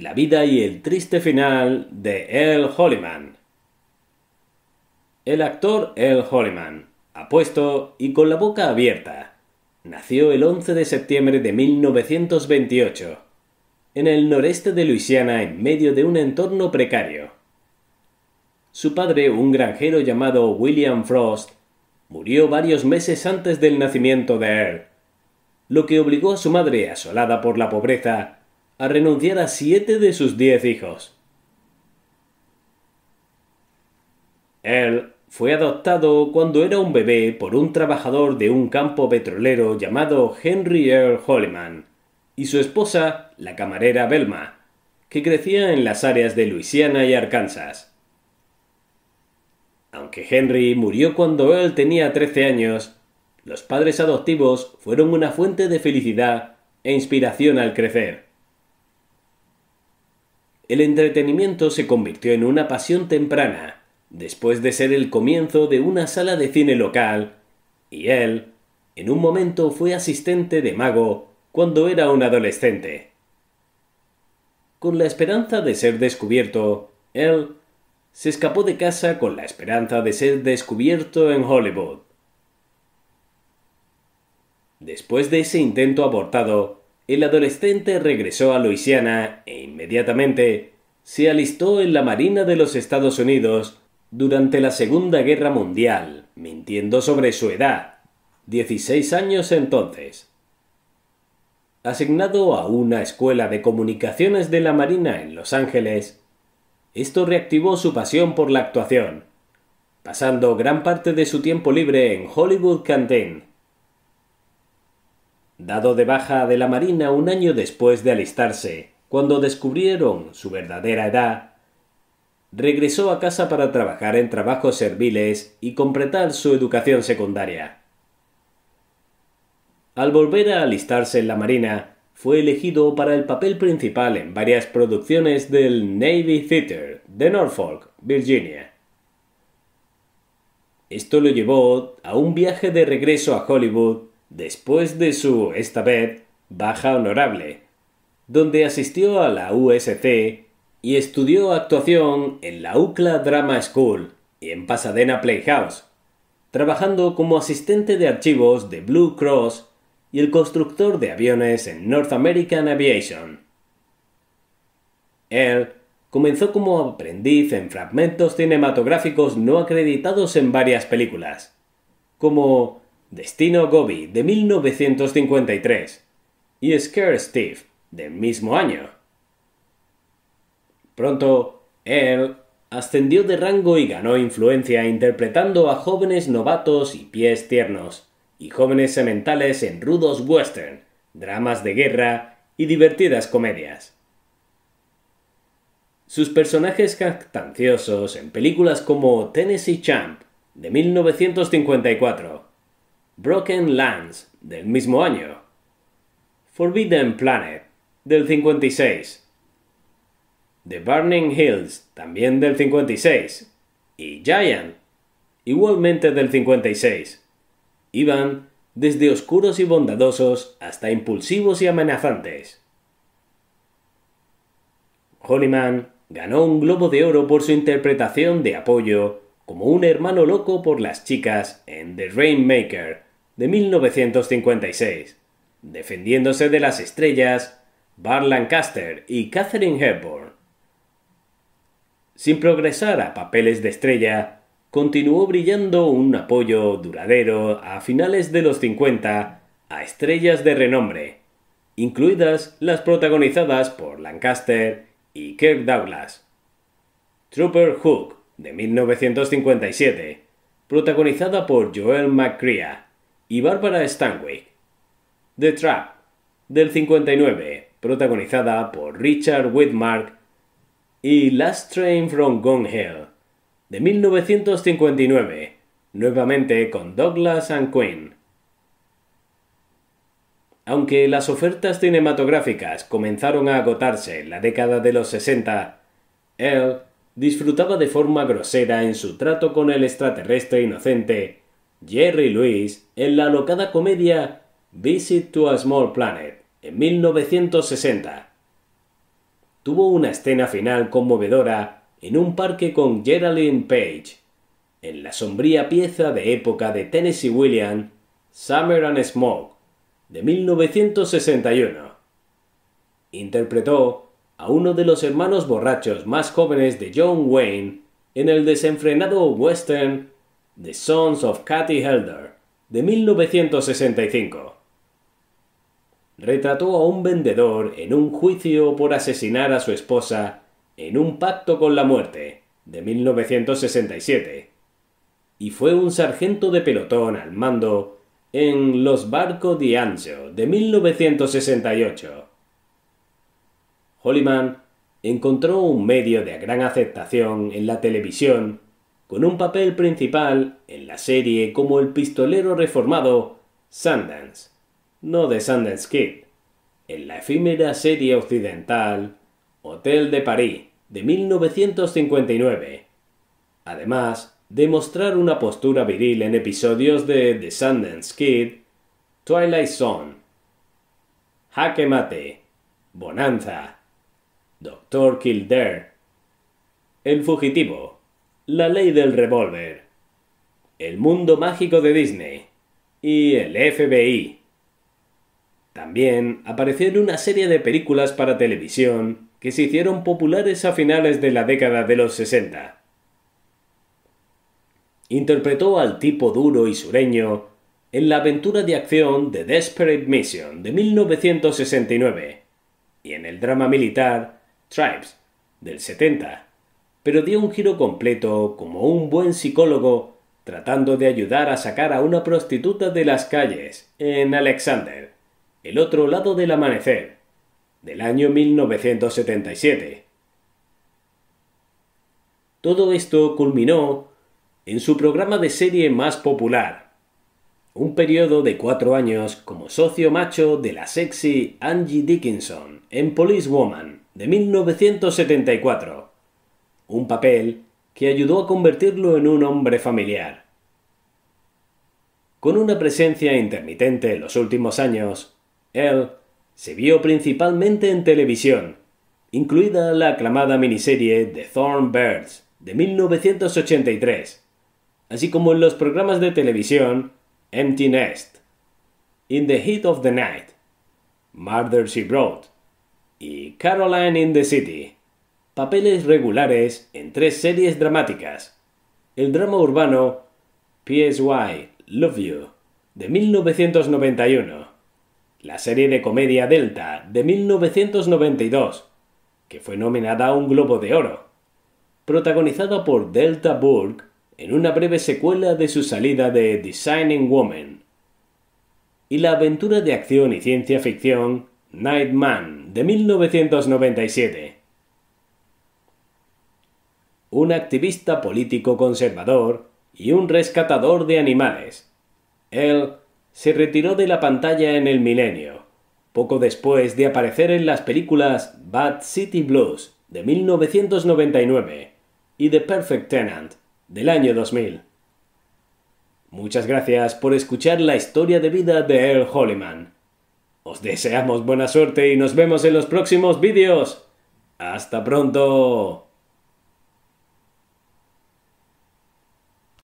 La vida y el triste final de El Holliman. El actor Earl Holliman, apuesto y con la boca abierta, nació el 11 de septiembre de 1928, en el noreste de Luisiana en medio de un entorno precario. Su padre, un granjero llamado William Frost, murió varios meses antes del nacimiento de Earl, lo que obligó a su madre, asolada por la pobreza, a renunciar a siete de sus diez hijos. Él fue adoptado cuando era un bebé por un trabajador de un campo petrolero llamado Henry Earl Holliman y su esposa, la camarera Belma, que crecía en las áreas de Luisiana y Arkansas. Aunque Henry murió cuando él tenía 13 años, los padres adoptivos fueron una fuente de felicidad e inspiración al crecer el entretenimiento se convirtió en una pasión temprana, después de ser el comienzo de una sala de cine local, y él, en un momento, fue asistente de mago cuando era un adolescente. Con la esperanza de ser descubierto, él se escapó de casa con la esperanza de ser descubierto en Hollywood. Después de ese intento abortado, el adolescente regresó a Luisiana e inmediatamente se alistó en la Marina de los Estados Unidos durante la Segunda Guerra Mundial, mintiendo sobre su edad, 16 años entonces. Asignado a una escuela de comunicaciones de la Marina en Los Ángeles, esto reactivó su pasión por la actuación, pasando gran parte de su tiempo libre en Hollywood Canteen, dado de baja de la Marina un año después de alistarse, cuando descubrieron su verdadera edad, regresó a casa para trabajar en trabajos serviles y completar su educación secundaria. Al volver a alistarse en la Marina, fue elegido para el papel principal en varias producciones del Navy Theater de Norfolk, Virginia. Esto lo llevó a un viaje de regreso a Hollywood después de su, esta vez, baja honorable, donde asistió a la USC y estudió actuación en la UCLA Drama School y en Pasadena Playhouse, trabajando como asistente de archivos de Blue Cross y el constructor de aviones en North American Aviation. Él comenzó como aprendiz en fragmentos cinematográficos no acreditados en varias películas, como Destino Gobi de 1953 y Scare Steve del mismo año. Pronto, él ascendió de rango y ganó influencia interpretando a jóvenes novatos y pies tiernos, y jóvenes sementales en rudos western, dramas de guerra y divertidas comedias. Sus personajes cactanciosos en películas como Tennessee Champ de 1954, Broken Lands, del mismo año. Forbidden Planet, del 56. The Burning Hills, también del 56. Y Giant, igualmente del 56. Iban desde oscuros y bondadosos hasta impulsivos y amenazantes. Holyman ganó un Globo de Oro por su interpretación de apoyo como un hermano loco por las chicas en The Rainmaker de 1956. Defendiéndose de las estrellas Bar Lancaster y Catherine Hepburn. Sin progresar a papeles de estrella, continuó brillando un apoyo duradero a finales de los 50 a estrellas de renombre, incluidas las protagonizadas por Lancaster y Kirk Douglas. Trooper Hook, de 1957, protagonizada por Joel McCrea, y Barbara Stanwyck. The Trap, del 59, protagonizada por Richard Widmark, y Last Train from Gone Hill, de 1959, nuevamente con Douglas and Quinn. Aunque las ofertas cinematográficas comenzaron a agotarse en la década de los 60, él disfrutaba de forma grosera en su trato con el extraterrestre inocente Jerry Lewis en la locada comedia Visit to a Small Planet en 1960. Tuvo una escena final conmovedora en un parque con Geraldine Page, en la sombría pieza de época de Tennessee Williams, Summer and Smoke, de 1961. Interpretó a uno de los hermanos borrachos más jóvenes de John Wayne en el desenfrenado western The Sons of Cathy Helder, de 1965. Retrató a un vendedor en un juicio por asesinar a su esposa en un pacto con la muerte, de 1967. Y fue un sargento de pelotón al mando en Los Barcos de Anjo, de 1968. Holliman encontró un medio de gran aceptación en la televisión con un papel principal en la serie como el pistolero reformado Sundance, no de Sundance Kid, en la efímera serie occidental Hotel de París de 1959. Además, de mostrar una postura viril en episodios de The Sundance Kid, Twilight Zone, Jaque Mate, Bonanza, Doctor Kildare, El Fugitivo, la ley del revólver, El mundo mágico de Disney y el FBI. También apareció en una serie de películas para televisión que se hicieron populares a finales de la década de los 60. Interpretó al tipo duro y sureño en la aventura de acción The Desperate Mission de 1969 y en el drama militar Tribes del 70 pero dio un giro completo como un buen psicólogo tratando de ayudar a sacar a una prostituta de las calles en Alexander, el otro lado del amanecer, del año 1977. Todo esto culminó en su programa de serie más popular, un periodo de cuatro años como socio macho de la sexy Angie Dickinson en Police Woman de 1974 un papel que ayudó a convertirlo en un hombre familiar. Con una presencia intermitente en los últimos años, él se vio principalmente en televisión, incluida la aclamada miniserie The Thorn Birds de 1983, así como en los programas de televisión Empty Nest, In the Heat of the Night, Murder She Wrote y Caroline in the City papeles regulares en tres series dramáticas. El drama urbano PSY Love You de 1991, la serie de comedia Delta de 1992, que fue nominada a un Globo de Oro, protagonizada por Delta Burke en una breve secuela de su salida de Designing Woman, y la aventura de acción y ciencia ficción Nightman de 1997 un activista político conservador y un rescatador de animales. Él se retiró de la pantalla en el milenio, poco después de aparecer en las películas Bad City Blues de 1999 y The Perfect Tenant del año 2000. Muchas gracias por escuchar la historia de vida de Earl Holliman. Os deseamos buena suerte y nos vemos en los próximos vídeos. ¡Hasta pronto!